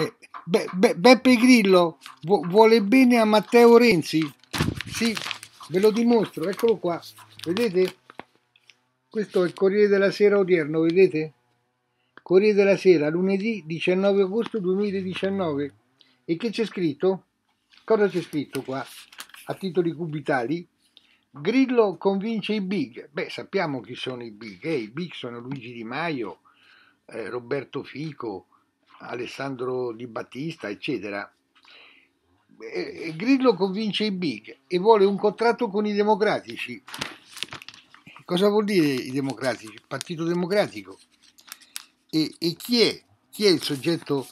Eh, Be- Be- Beppe Grillo vu- vuole bene a Matteo Renzi? Sì, ve lo dimostro, eccolo qua, vedete? Questo è il Corriere della Sera odierno, vedete? Corriere della Sera, lunedì 19 agosto 2019. E che c'è scritto? Cosa c'è scritto qua? A titoli cubitali? Grillo convince i big. Beh, sappiamo chi sono i big. Eh, I big sono Luigi Di Maio, eh, Roberto Fico, Alessandro Di Battista, eccetera. E Grillo convince i big e vuole un contratto con i democratici. Cosa vuol dire i democratici? Partito Democratico. E, e chi, è? chi, è? il soggetto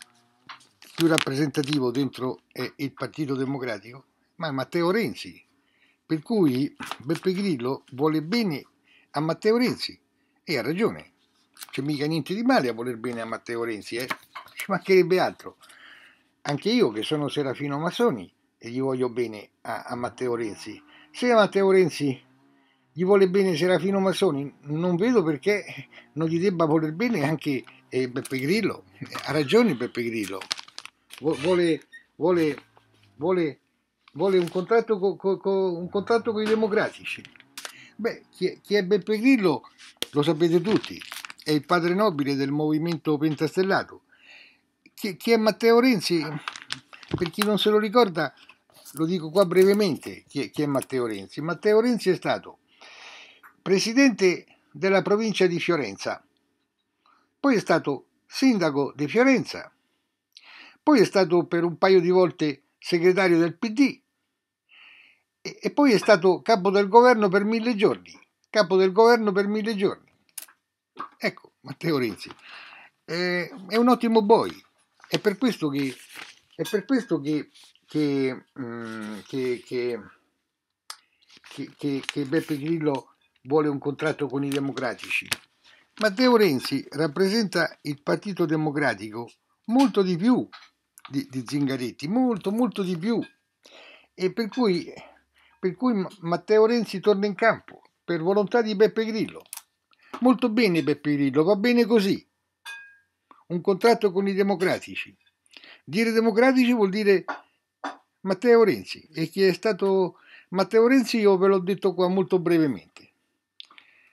più rappresentativo dentro eh, il Partito Democratico? Ma è Matteo Renzi. Per cui Beppe Grillo vuole bene a Matteo Renzi e ha ragione. C'è mica niente di male a voler bene a Matteo Renzi, eh? ci mancherebbe altro. Anche io che sono Serafino Massoni e gli voglio bene a, a Matteo Renzi. Se a Matteo Renzi gli vuole bene Serafino Massoni, non vedo perché non gli debba voler bene anche eh, Beppe Grillo. Ha ragione Beppe Grillo. Vuole, vuole, vuole, vuole un, contratto co, co, co, un contratto con i democratici. Beh, chi è, chi è Beppe Grillo lo sapete tutti, è il padre nobile del movimento pentastellato chi, chi, è Matteo Renzi? Per chi non se lo ricorda, lo dico qua brevemente, chi è, chi è Matteo Renzi? Matteo Renzi è stato presidente della provincia di Fiorenza, poi è stato sindaco di Fiorenza, poi è stato per un paio di volte segretario del PD e, e, poi è stato capo del governo per mille giorni, capo del governo per mille giorni. Ecco, Matteo Renzi, eh, è un ottimo boy, è per questo che, è per questo che, che, mh, mm, che, che, che, che Beppe Grillo vuole un contratto con i democratici. Matteo Renzi rappresenta il Partito Democratico molto di più di, di Zingaretti, molto, molto di più. E per cui, per cui Matteo Renzi torna in campo per volontà di Beppe Grillo. Molto bene Beppe Grillo, va bene così un contratto con i democratici. Dire democratici vuol dire Matteo Renzi e chi è stato Matteo Renzi io ve l'ho detto qua molto brevemente.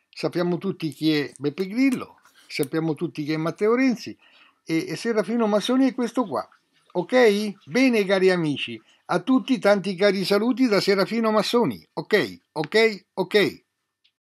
Sappiamo tutti chi è Beppe Grillo, sappiamo tutti chi è Matteo Renzi e, e Serafino Massoni è questo qua. Ok? Bene cari amici, a tutti tanti cari saluti da Serafino Massoni. Ok, ok, ok.